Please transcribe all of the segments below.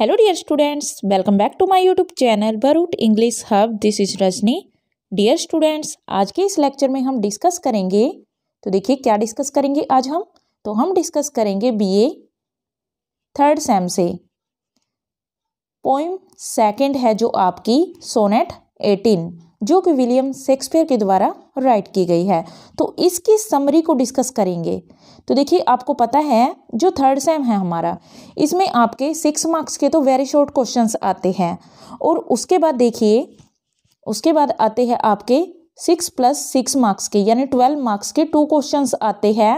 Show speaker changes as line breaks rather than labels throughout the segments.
Hello dear students welcome back to my YouTube channel बरूट English hub this is Rajni dear students आज के इस lecture में हम डिस्कस करेंगे तो देखिए क्या डिस्कस करेंगे आज हम तो हम डिस्कस करेंगे बीए थर्ड सेम से पोइम सेकंड है जो आपकी सोनेट एटीन जो कि विलियम शेक्सपियर के द्वारा राइट की गई है तो इसकी समरी को डिस्कस करेंगे तो देखिए आपको पता है जो थर्ड सेम है हमारा इसमें आपके सिक्स मार्क्स के तो वेरी शॉर्ट क्वेश्चंस आते हैं और उसके बाद देखिए उसके बाद आते हैं आपके सिक्स प्लस सिक्स मार्क्स के यानी ट्वेल्व मार्क्स के टू क्वेश्चन आते हैं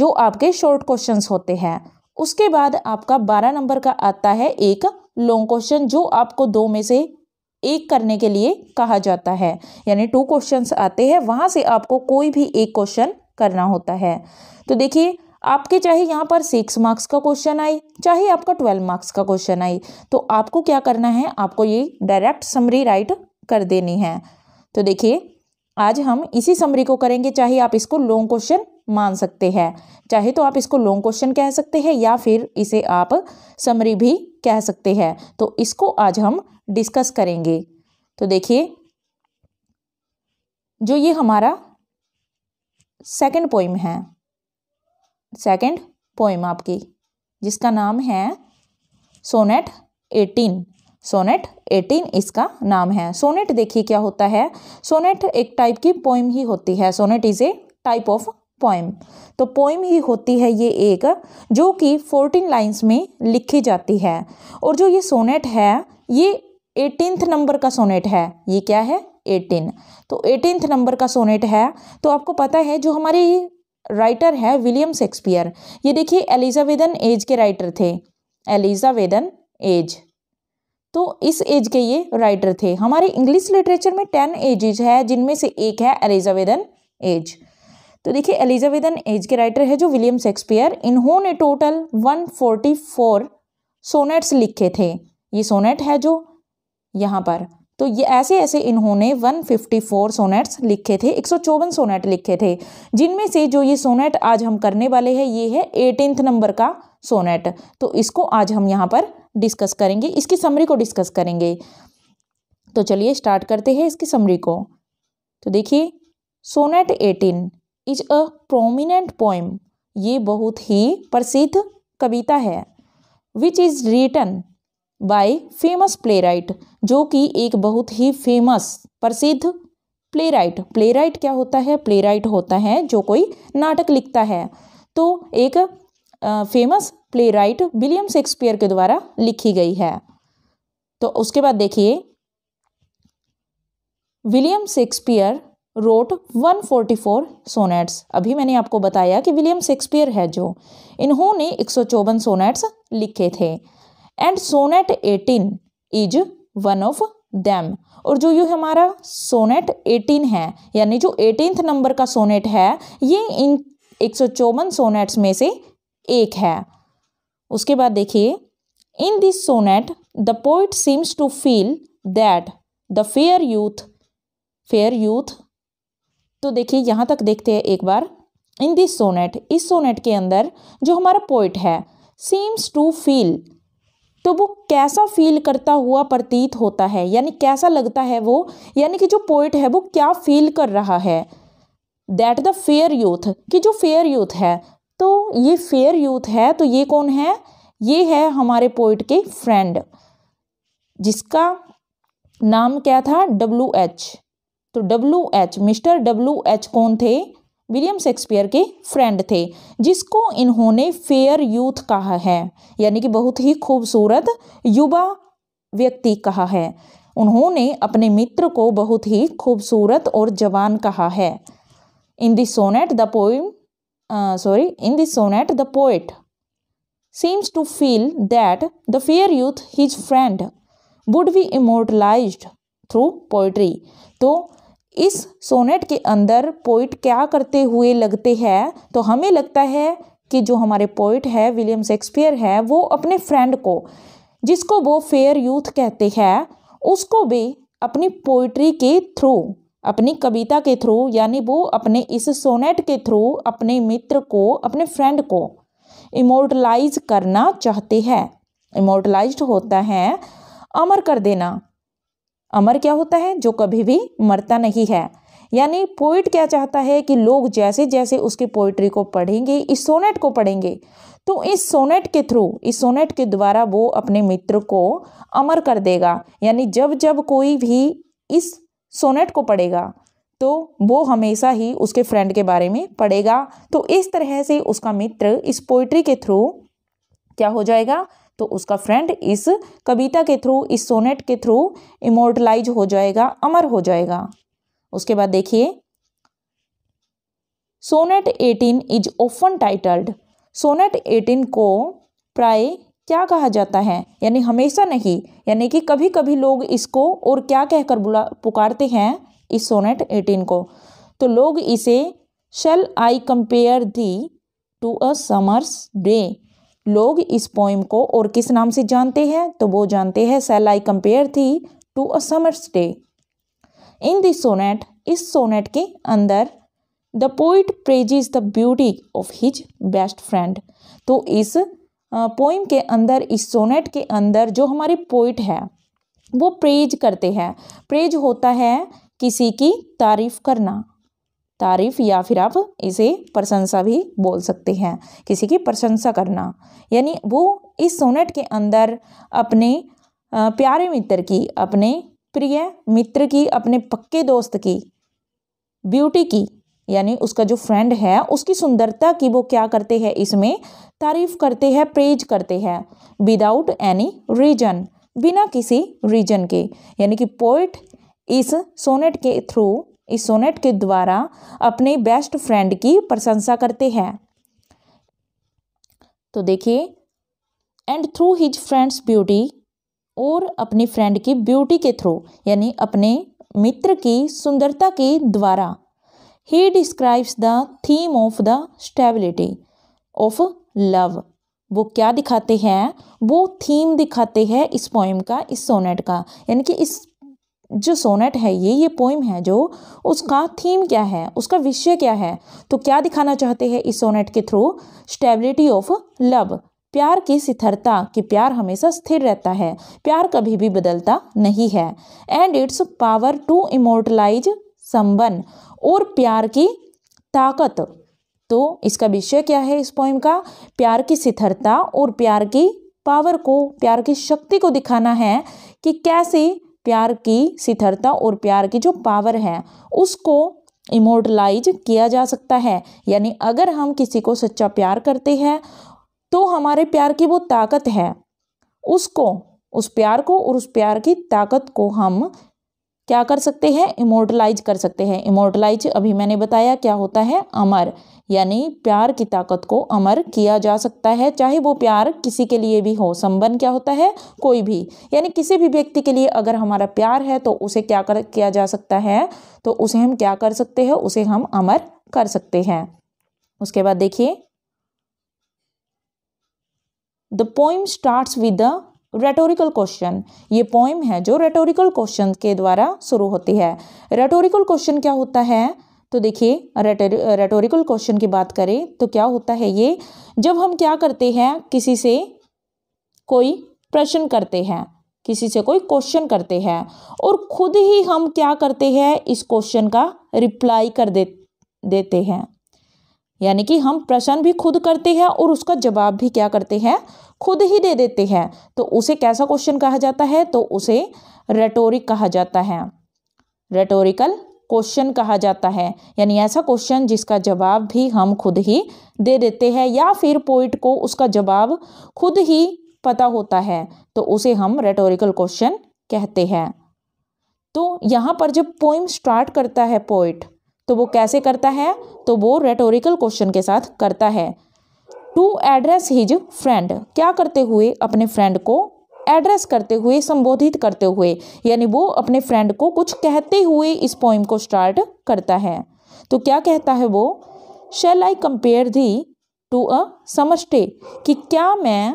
जो आपके शॉर्ट क्वेश्चन होते हैं उसके बाद आपका बारह नंबर का आता है एक लॉन्ग क्वेश्चन जो आपको दो में से एक करने के लिए कहा जाता है यानी टू क्वेश्चंस आते हैं वहाँ से आपको कोई भी एक क्वेश्चन करना होता है तो देखिए आपके चाहे यहाँ पर सिक्स मार्क्स का क्वेश्चन आए चाहे आपका ट्वेल्व मार्क्स का क्वेश्चन आए तो आपको क्या करना है आपको ये डायरेक्ट समरी राइट कर देनी है तो देखिए आज हम इसी समरी को करेंगे चाहे आप इसको लॉन्ग क्वेश्चन मान सकते हैं चाहे तो आप इसको लॉन्ग क्वेश्चन कह सकते हैं या फिर इसे आप समरी भी कह सकते हैं तो इसको आज हम डिस्कस करेंगे तो देखिए जो ये हमारा सेकंड पोइम है सेकंड पोइम आपकी जिसका नाम है सोनेट एटीन सोनेट 18 इसका नाम है सोनेट देखिए क्या होता है सोनेट एक टाइप की पोइम ही होती है sonnet is a type of poem तो पोइम ही होती है ये एक जो कि 14 लाइंस में लिखी जाती है और जो ये सोनेट है ये एटीनथ नंबर का सोनेट है ये क्या है एटीन तो एटीनथ नंबर का सोनेट है तो आपको पता है जो हमारे राइटर है विलियम शेक्सपियर ये देखिए एलिजावेदन एज के राइटर थे एलिजावेदन एज तो इस एज के ये राइटर थे हमारे इंग्लिश लिटरेचर में टेन एजेज है जिनमें से एक है एलिजावेदन एज तो देखिए एलिजावेदन एज के राइटर है जो विलियम शेक्सपियर इन्होंने टोटल 144 सोनेट्स लिखे थे ये सोनेट है जो यहाँ पर तो ये ऐसे ऐसे इन्होंने 154 सोनेट्स लिखे थे एक सोनेट लिखे थे जिनमें से जो ये सोनेट आज हम करने वाले हैं ये है एटीनथ नंबर का सोनेट तो इसको आज हम यहाँ पर डिस्कस करेंगे इसकी समरी को डिस्कस करेंगे तो चलिए स्टार्ट करते हैं इसकी समरी को तो देखिए sonnet eighteen is a prominent poem ये बहुत ही प्रसिद्ध कविता है which is written by famous playwright जो कि एक बहुत ही फेमस प्रसिद्ध प्ले राइट प्ले राइट क्या होता है प्ले राइट होता है जो कोई नाटक लिखता है तो एक famous playwright William Shakespeare के द्वारा लिखी गई है तो उसके बाद देखिए विलियम शेक्सपियर रोट 144 सोनेट्स अभी मैंने आपको बताया कि विलियम शेक्सपियर है जो इन्होंने एक सोनेट्स लिखे थे and sonnet 18 is one of them और जो ये हमारा सोनेट 18 है यानी जो एटीनथ नंबर का सोनेट है ये इन एक सोनेट्स में से एक है उसके बाद देखिए in this sonnet the poet seems to feel that the fair youth fair youth तो देखिए यहाँ तक देखते हैं एक बार इन दिस सोनेट इस सोनेट के अंदर जो हमारा पोइट है सीम्स टू फील तो वो कैसा फील करता हुआ प्रतीत होता है यानी कैसा लगता है वो यानी कि जो पोइट है वो क्या फील कर रहा है दैट द फेयर यूथ कि जो फेयर यूथ है तो ये फेयर यूथ है तो ये कौन है ये है हमारे पोइट के फ्रेंड जिसका नाम क्या था डब्ल्यू एच तो W H mister W H कौन थे विलियम शेक्सपियर के फ्रेंड थे जिसको इन्होंने फेयर यूथ कहा है यानी कि बहुत ही खूबसूरत युवा व्यक्ति कहा है उन्होंने अपने मित्र को बहुत ही खूबसूरत और जवान कहा है in sonnet the poem sorry in this sonnet the poet seems to feel that the fair youth his friend would be immortalized through poetry तो इस सोनेट के अंदर पोइट क्या करते हुए लगते हैं तो हमें लगता है कि जो हमारे पोइट है विलियम शेक्सपियर है वो अपने फ्रेंड को जिसको वो फेयर यूथ कहते हैं उसको भी अपनी पोइट्री के थ्रू अपनी कविता के थ्रू यानी वो अपने इस सोनेट के थ्रू अपने मित्र को अपने फ्रेंड को इमोटलाइज करना चाहते हैं इमोटलाइज होता है अमर कर देना अमर क्या होता है जो कभी भी मरता नहीं है यानी पोइट क्या चाहता है कि लोग जैसे जैसे उसकी पोइट्री को पढ़ेंगे इस सोनेट को पढ़ेंगे तो इस सोनेट के थ्रू इस सोनेट के द्वारा वो अपने मित्र को अमर कर देगा यानी जब जब कोई भी इस सोनेट को पढ़ेगा तो वो हमेशा ही उसके फ्रेंड के बारे में पढ़ेगा तो इस तरह से उसका मित्र इस पोइट्री के थ्रू क्या हो जाएगा तो उसका फ्रेंड इस कविता के थ्रू इस सोनेट के थ्रू इमोर्टलाइज हो जाएगा अमर हो जाएगा उसके बाद देखिए sonnet eighteen is often titled sonnet eighteen को प्राय क्या कहा जाता है यानी हमेशा नहीं यानी कि कभी कभी लोग इसको और क्या कहकर बुला पुकारते हैं इस सोनेट एटीन को तो लोग इसे shall I compare thee to a summer's day लोग इस पोइम को और किस नाम से जानते हैं तो वो जानते हैं shall I compare thee to a summer's day in this sonnet इस सोनेट के अंदर the poet praise is the beauty of his best friend तो इस पोइम के अंदर इस सोनेट के अंदर जो हमारे पोइट है वो प्रेज करते हैं प्रेज होता है किसी की तारीफ़ करना तारीफ़ या फिर आप इसे प्रशंसा भी बोल सकते हैं किसी की प्रशंसा करना यानी वो इस सोनेट के अंदर अपने प्यारे मित्र की अपने प्रिय मित्र की अपने पक्के दोस्त की ब्यूटी की यानी उसका जो फ्रेंड है उसकी सुंदरता की वो क्या करते हैं इसमें तारीफ करते हैं प्रेज करते हैं विदाउट एनी रीजन बिना किसी रीजन के यानी कि पोइट इस सोनेट के थ्रू इस सोनेट के द्वारा अपने बेस्ट फ्रेंड की प्रशंसा करते हैं तो देखिए and through his friend's beauty और अपनी फ्रेंड की ब्यूटी के थ्रू यानी अपने मित्र की सुंदरता के द्वारा He describes the theme of the stability of love. वो क्या दिखाते हैं वो थीम दिखाते हैं इस पोइम का इस सोनेट का यानी कि इस जो सोनेट है ये ये पोइम है जो उसका थीम क्या है उसका विषय क्या है तो क्या दिखाना चाहते हैं इस सोनेट के थ्रू स्टेबिलिटी ऑफ लव प्यार की स्थिरता कि प्यार हमेशा स्थिर रहता है प्यार कभी भी बदलता नहीं है and its power to immortalise संबंध और प्यार की ताकत तो इसका विषय क्या है इस पोइम का प्यार की शिथरता और प्यार की पावर को प्यार की शक्ति को दिखाना है कि कैसे प्यार की शिथरता और प्यार की जो पावर है उसको इमोटलाइज किया जा सकता है यानी अगर हम किसी को सच्चा प्यार करते हैं तो हमारे प्यार की वो ताकत है उसको उस प्यार को और उस प्यार की ताकत को हम क्या कर सकते हैं इमोर्टलाइज कर सकते हैं इमोर्टलाइज अभी मैंने बताया क्या होता है अमर यानी प्यार की ताकत को अमर किया जा सकता है चाहे वो प्यार किसी के लिए भी हो संबंध क्या होता है कोई भी यानी किसी भी व्यक्ति के लिए अगर हमारा प्यार है तो उसे क्या कर किया जा सकता है तो उसे हम क्या कर सकते हैं उसे हम अमर कर सकते हैं उसके बाद देखिए the poem start with the rhetorical question ये पोइम है जो रेटोरिकल क्वेश्चन के द्वारा शुरू होती है रेटोरिकल क्वेश्चन क्या होता है तो देखिए रेटोरिकल क्वेश्चन की बात करें तो क्या होता है ये जब हम क्या करते हैं किसी से कोई प्रश्न करते हैं किसी से कोई क्वेश्चन करते हैं और खुद ही हम क्या करते हैं इस क्वेश्चन का रिप्लाई कर दे देते हैं यानी कि हम प्रश्न भी खुद करते हैं और उसका जवाब भी क्या करते हैं खुद ही दे देते हैं तो उसे कैसा क्वेश्चन कहा जाता है तो उसे रेटोरिक कहा जाता है रेटोरिकल क्वेश्चन कहा जाता है यानी ऐसा क्वेश्चन जिसका जवाब भी हम खुद ही दे देते हैं या फिर पोइट को उसका जवाब खुद ही पता होता है तो उसे हम रेटोरिकल क्वेश्चन कहते हैं तो यहाँ पर जब पोइम स्टार्ट करता है पोइट तो वो कैसे करता है तो वो रेटोरिकल क्वेश्चन के साथ करता है टू एड्रेस हिज फ्रेंड क्या करते हुए अपने फ्रेंड को एड्रेस करते हुए संबोधित करते हुए यानी वो अपने फ्रेंड को कुछ कहते हुए इस पोइम को स्टार्ट करता है तो क्या कहता है वो shall I compare thee to a summer's day कि क्या मैं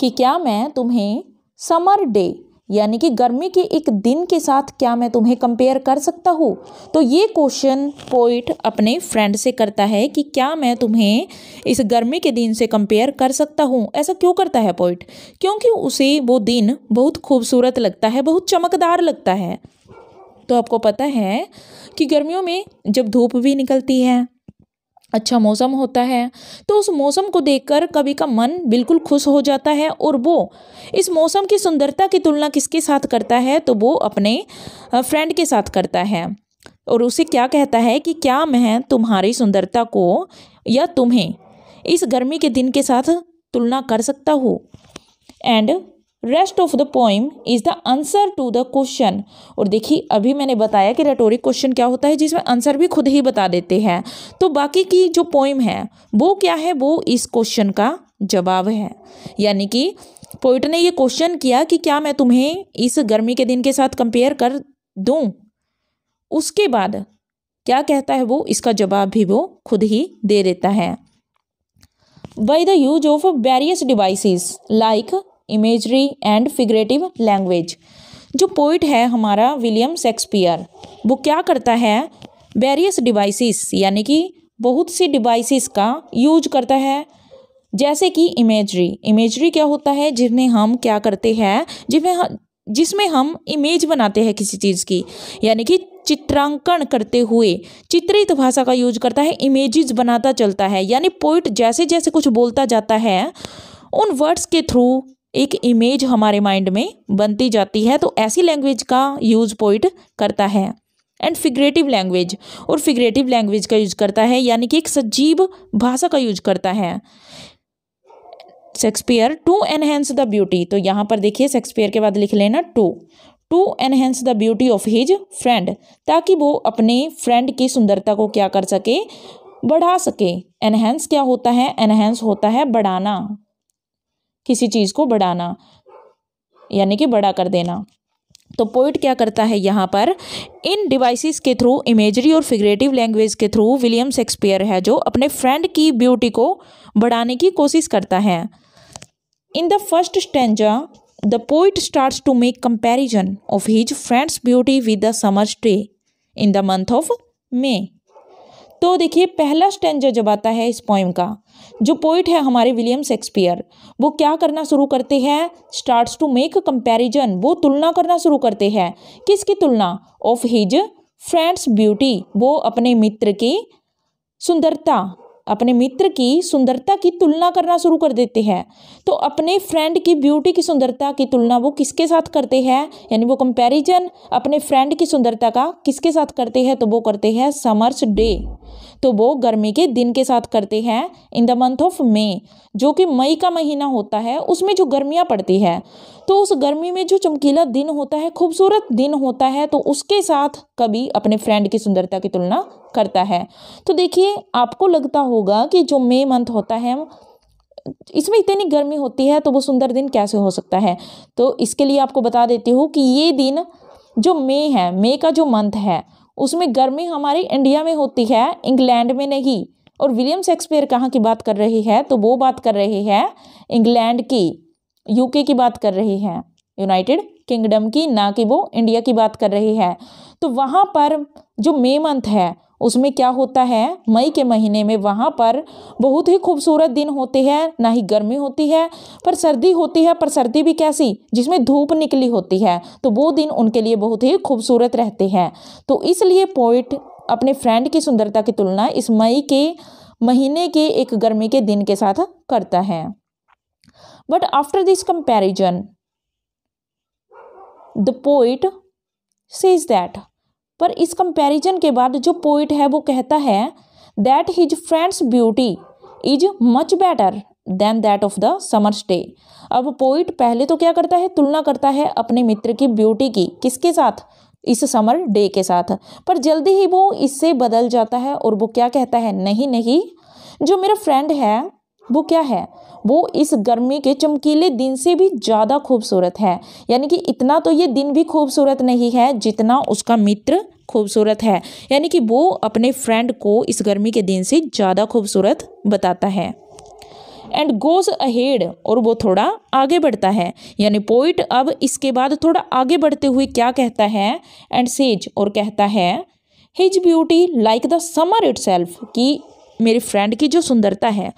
कि क्या मैं तुम्हें समर डे यानी कि गर्मी के एक दिन के साथ क्या मैं तुम्हें कंपेयर कर सकता हूँ तो ये क्वेश्चन पोइट अपने फ्रेंड से करता है कि क्या मैं तुम्हें इस गर्मी के दिन से कंपेयर कर सकता हूँ ऐसा क्यों करता है पोइट क्योंकि उसे वो दिन बहुत खूबसूरत लगता है बहुत चमकदार लगता है तो आपको पता है कि गर्मियों में जब धूप भी निकलती है अच्छा मौसम होता है तो उस मौसम को देखकर कवि का मन बिल्कुल खुश हो जाता है और वो इस मौसम की सुंदरता की तुलना किसके साथ करता है तो वो अपने फ्रेंड के साथ करता है और उसे क्या कहता है कि क्या मैं तुम्हारी सुंदरता को या तुम्हें इस गर्मी के दिन के साथ तुलना कर सकता हूँ and rest of the poem is the answer to the question और देखिए अभी मैंने बताया कि रेटोरिक क्वेश्चन क्या होता है जिसमें आंसर भी खुद ही बता देते हैं तो बाकी की जो पोइम है वो क्या है वो इस क्वेश्चन का जवाब है यानी कि पोइट ने ये क्वेश्चन किया कि क्या मैं तुम्हें इस गर्मी के दिन के साथ कंपेयर कर दू उसके बाद क्या कहता है वो इसका जवाब भी वो खुद ही दे देता है by the use of various devices like imagery and figurative language जो पोइट है हमारा विलियम शेक्सपियर वो क्या करता है वेरियस डिवाइसेस यानी कि बहुत सी डिवाइसेस का यूज करता है जैसे कि इमेजरी इमेजरी क्या होता है जिन्हें हम क्या करते हैं जिन्हें जिसमें हम इमेज बनाते हैं किसी चीज़ की यानी कि चित्रांकन करते हुए चित्रित भाषा का यूज करता है इमेजेस बनाता चलता है यानी पोइट जैसे जैसे कुछ बोलता जाता है उन वर्ड्स के थ्रू एक इमेज हमारे माइंड में बनती जाती है तो ऐसी लैंग्वेज का यूज़ पोइट करता है एंड फिगरेटिव लैंग्वेज और फिगरेटिव लैंग्वेज का यूज करता है यानी कि एक सजीव भाषा का यूज करता है Shakespeare to enhance the beauty तो यहाँ पर देखिए शेक्सपियर के बाद लिख लेना to to enhance the beauty of his friend ताकि वो अपने फ्रेंड की सुंदरता को क्या कर सके बढ़ा सके एनहेंस क्या होता है एनहेंस होता है बढ़ाना किसी चीज़ को बढ़ाना यानी कि बड़ा कर देना तो पोइट क्या करता है यहाँ पर इन डिवाइसेस के थ्रू इमेजरी और फिगरेटिव लैंग्वेज के थ्रू विलियम शेक्सपियर है जो अपने फ्रेंड की ब्यूटी को बढ़ाने की कोशिश करता है in the first stanza the poet starts to make comparison of his friend's beauty with the summer's day in the month of May तो देखिए पहला स्टेंजा जब आता है इस पोइम का जो पोइट है हमारे विलियम शेक्सपियर वो क्या करना शुरू करते हैं स्टार्ट्स टू मेक कंपेरिजन वो तुलना करना शुरू करते हैं किसकी तुलना ऑफ हिज फ्रेंड्स ब्यूटी वो अपने मित्र की सुंदरता अपने मित्र की सुंदरता की तुलना करना शुरू कर देते हैं तो अपने फ्रेंड की ब्यूटी की सुंदरता की तुलना वो किसके साथ करते हैं यानी वो कंपैरिजन अपने फ्रेंड की सुंदरता का किसके साथ करते हैं तो वो करते हैं समर्स डे तो वो गर्मी के दिन के साथ करते हैं in the month of May जो कि मई का महीना होता है उसमें जो गर्मियाँ पड़ती है तो उस गर्मी में जो चमकीला दिन होता है खूबसूरत दिन होता है तो उसके साथ कभी अपने फ्रेंड की सुंदरता की तुलना करता है तो देखिए आपको लगता होगा कि जो मे मंथ होता है इसमें इतनी गर्मी होती है तो वो सुंदर दिन कैसे हो सकता है तो इसके लिए आपको बता देती हूँ कि ये दिन जो मे है मे का जो मंथ है उसमें गर्मी हमारी इंडिया में होती है इंग्लैंड में नहीं और विलियम शेक्सपियर कहाँ की बात कर रही है तो वो बात कर रही है इंग्लैंड की यूके की बात कर रही है यूनाइटेड किंगडम की ना कि वो इंडिया की बात कर रही है तो वहाँ पर जो मे मंथ है उसमें क्या होता है मई के महीने में वहाँ पर बहुत ही खूबसूरत दिन होते हैं ना ही गर्मी होती है पर सर्दी होती है पर सर्दी भी कैसी जिसमें धूप निकली होती है तो वो दिन उनके लिए बहुत ही खूबसूरत रहते हैं तो इसलिए पोइट अपने फ्रेंड की सुंदरता की तुलना इस मई के महीने के एक गर्मी के दिन के साथ करता है But after this comparison, the poet says that पर इस कंपैरिजन के बाद जो पोइट है वो कहता है that his friend's beauty is much better than that of the summer's day अब पोइट पहले तो क्या करता है तुलना करता है अपने मित्र की ब्यूटी की किसके साथ इस समर डे के साथ पर जल्दी ही वो इससे बदल जाता है और वो क्या कहता है नहीं नहीं जो मेरा फ्रेंड है वो क्या है वो इस गर्मी के चमकीले दिन से भी ज़्यादा खूबसूरत है यानी कि इतना तो ये दिन भी खूबसूरत नहीं है जितना उसका मित्र खूबसूरत है यानी कि वो अपने फ्रेंड को इस गर्मी के दिन से ज़्यादा खूबसूरत बताता है एंड गोज अहेड और वो थोड़ा आगे बढ़ता है यानी पोइट अब इसके बाद थोड़ा आगे बढ़ते हुए क्या कहता है एंड सेज और कहता है his beauty like the summer it कि मेरे फ्रेंड की जो सुंदरता है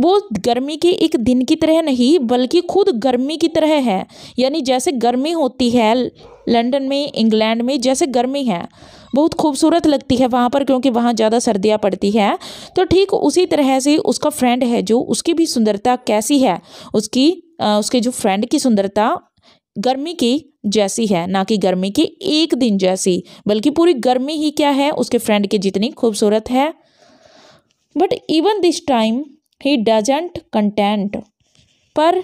वो गर्मी के एक दिन की तरह नहीं बल्कि खुद गर्मी की तरह है यानी जैसे गर्मी होती है लंदन में इंग्लैंड में जैसे गर्मी है बहुत खूबसूरत लगती है वहाँ पर क्योंकि वहाँ ज़्यादा सर्दियाँ पड़ती है तो ठीक उसी तरह से उसका फ्रेंड है जो उसकी भी सुंदरता कैसी है उसकी उसके जो फ्रेंड की सुंदरता गर्मी की जैसी है ना कि गर्मी की एक दिन जैसी बल्कि पूरी गर्मी ही क्या है उसके फ्रेंड की जितनी खूबसूरत है but even this time he doesn't content पर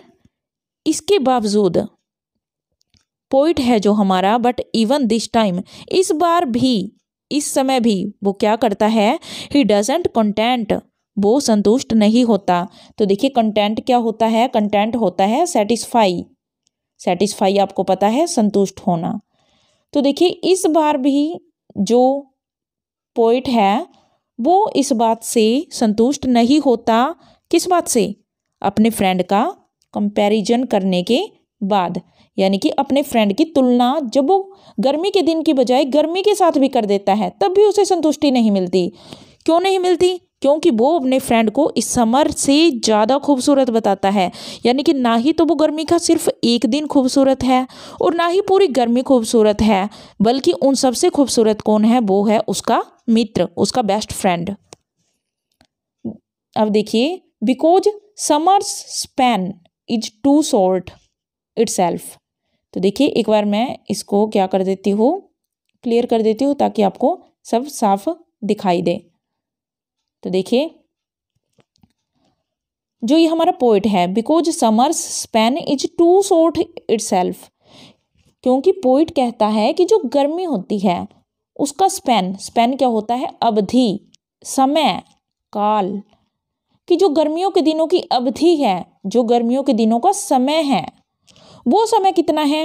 इसके बावजूद पोइट है जो हमारा बट इवन दिस टाइम इस बार भी इस समय भी वो क्या करता है ही डजेंट कंटेंट वो संतुष्ट नहीं होता तो देखिए कंटेंट क्या होता है कंटेंट होता है सेटिस्फाई सेटिस्फाई आपको पता है संतुष्ट होना तो देखिए इस बार भी जो पोइट है वो इस बात से संतुष्ट नहीं होता किस बात से अपने फ्रेंड का कंपैरिजन करने के बाद यानी कि अपने फ्रेंड की तुलना जब वो गर्मी के दिन की बजाय गर्मी के साथ भी कर देता है तब भी उसे संतुष्टि नहीं मिलती क्यों नहीं मिलती क्योंकि वो अपने फ्रेंड को इस समर से ज़्यादा खूबसूरत बताता है यानी कि ना ही तो वो गर्मी का सिर्फ एक दिन खूबसूरत है और ना ही पूरी गर्मी खूबसूरत है बल्कि उन सबसे खूबसूरत कौन है वो है उसका मित्र उसका बेस्ट फ्रेंड अब देखिए because summer's span is too short it तो देखिए एक बार मैं इसको क्या कर देती हूँ क्लियर कर देती हूँ ताकि आपको सब साफ दिखाई दे तो देखिए जो ये हमारा पोइट है because summer's span is too short itself क्योंकि पोइट कहता है कि जो गर्मी होती है उसका स्पेन स्पेन क्या होता है अवधि समय काल कि जो गर्मियों के दिनों की अवधि है जो गर्मियों के दिनों का समय है वो समय कितना है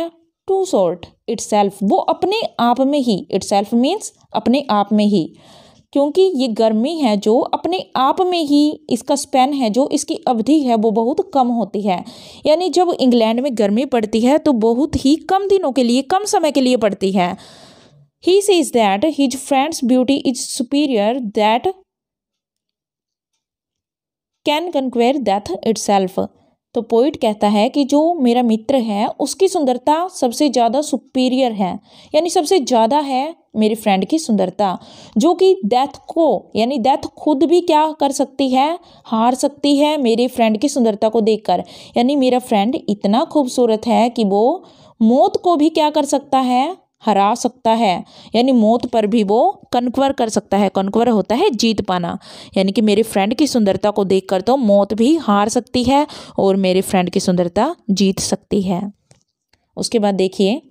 टू शॉर्ट इट्स वो अपने आप में ही सेल्फ मीन्स अपने आप में ही क्योंकि ये गर्मी है जो अपने आप में ही इसका स्पेन है जो इसकी अवधि है वो बहुत कम होती है यानी जब इंग्लैंड में गर्मी पड़ती है तो बहुत ही कम दिनों के लिए कम समय के लिए पड़ती है he is that his friend's beauty is superior that can conquer death self तो पोइट कहता है कि जो मेरा मित्र है उसकी सुंदरता सबसे ज़्यादा सुपीरियर है यानी सबसे ज़्यादा है मेरे फ्रेंड की सुंदरता जो कि डेथ को यानी डेथ खुद भी क्या कर सकती है हार सकती है मेरे फ्रेंड की सुंदरता को देखकर यानी मेरा फ्रेंड इतना खूबसूरत है कि वो मौत को भी क्या कर सकता है हरा सकता है यानी मौत पर भी वो कनकवर कर सकता है कनकवर होता है जीत पाना यानी कि मेरे फ्रेंड की सुंदरता को देखकर तो मौत भी हार सकती है और मेरे फ्रेंड की सुंदरता जीत सकती है उसके बाद देखिए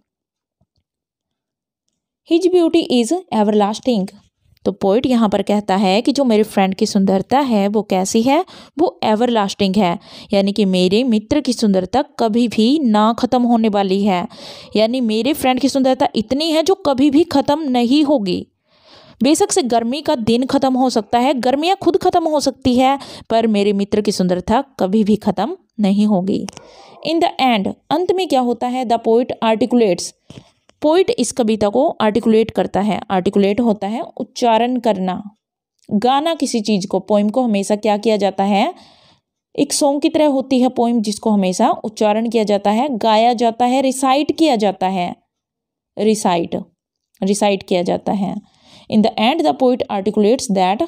हिज ब्यूटी इज लास्टिंग तो पोइट यहाँ पर कहता है कि जो मेरे फ्रेंड की सुंदरता है वो कैसी है वो एवर लास्टिंग है यानी कि मेरे मित्र की सुंदरता कभी भी ना ख़त्म होने वाली है यानी मेरे फ्रेंड की सुंदरता इतनी है जो कभी भी ख़त्म नहीं होगी बेशक से गर्मी का दिन ख़त्म हो सकता है गर्मियाँ खुद ख़त्म हो सकती है पर मेरे मित्र की सुंदरता कभी भी ख़त्म नहीं होगी इन द एंड अंत में क्या होता है द पोइट आर्टिकुलेट्स पोइट इस कविता को आर्टिकुलेट करता है आर्टिकुलेट होता है उच्चारण करना गाना किसी चीज़ को पोइम को हमेशा क्या किया जाता है एक सॉन्ग की तरह होती है पोइम जिसको हमेशा उच्चारण किया जाता है गाया जाता है रिसाइट किया जाता है रिसाइट रिसाइट किया जाता है in the end the poet articulates that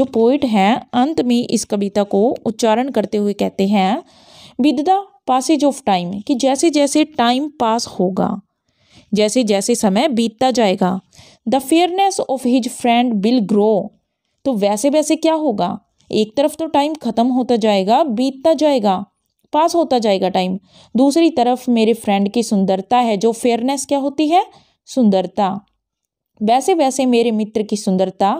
जो पोइट हैं अंत में इस कविता को उच्चारण करते हुए कहते हैं with the passage of time कि जैसे जैसे टाइम पास होगा जैसे जैसे समय बीतता जाएगा the fairness of his friend will grow तो वैसे वैसे क्या होगा एक तरफ तो टाइम ख़त्म होता जाएगा बीतता जाएगा पास होता जाएगा टाइम दूसरी तरफ मेरे फ्रेंड की सुंदरता है जो फेयरनेस क्या होती है सुंदरता वैसे वैसे मेरे मित्र की सुंदरता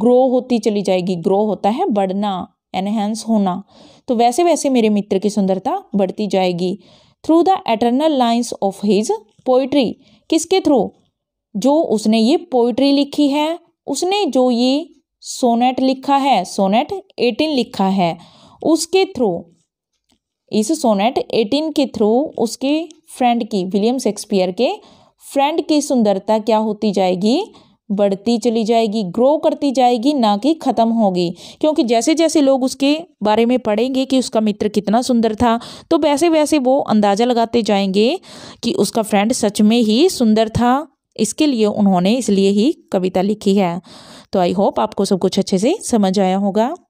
ग्रो होती चली जाएगी ग्रो होता है बढ़ना एनहेंस होना तो वैसे वैसे मेरे मित्र की सुंदरता बढ़ती जाएगी through the eternal lines of his poetry किसके थ्रू जो उसने ये पोइट्री लिखी है उसने जो ये सोनेट लिखा है सोनेट एटीन लिखा है उसके थ्रू इस सोनेट एटीन के थ्रू उसके फ्रेंड की विलियम शेक्सपियर के फ्रेंड की सुंदरता क्या होती जाएगी बढ़ती चली जाएगी ग्रो करती जाएगी ना कि ख़त्म होगी क्योंकि जैसे जैसे लोग उसके बारे में पढ़ेंगे कि उसका मित्र कितना सुंदर था तो वैसे वैसे वो अंदाज़ा लगाते जाएंगे कि उसका फ्रेंड सच में ही सुंदर था इसके लिए उन्होंने इसलिए ही कविता लिखी है तो आई होप आपको सब कुछ अच्छे से समझ आया होगा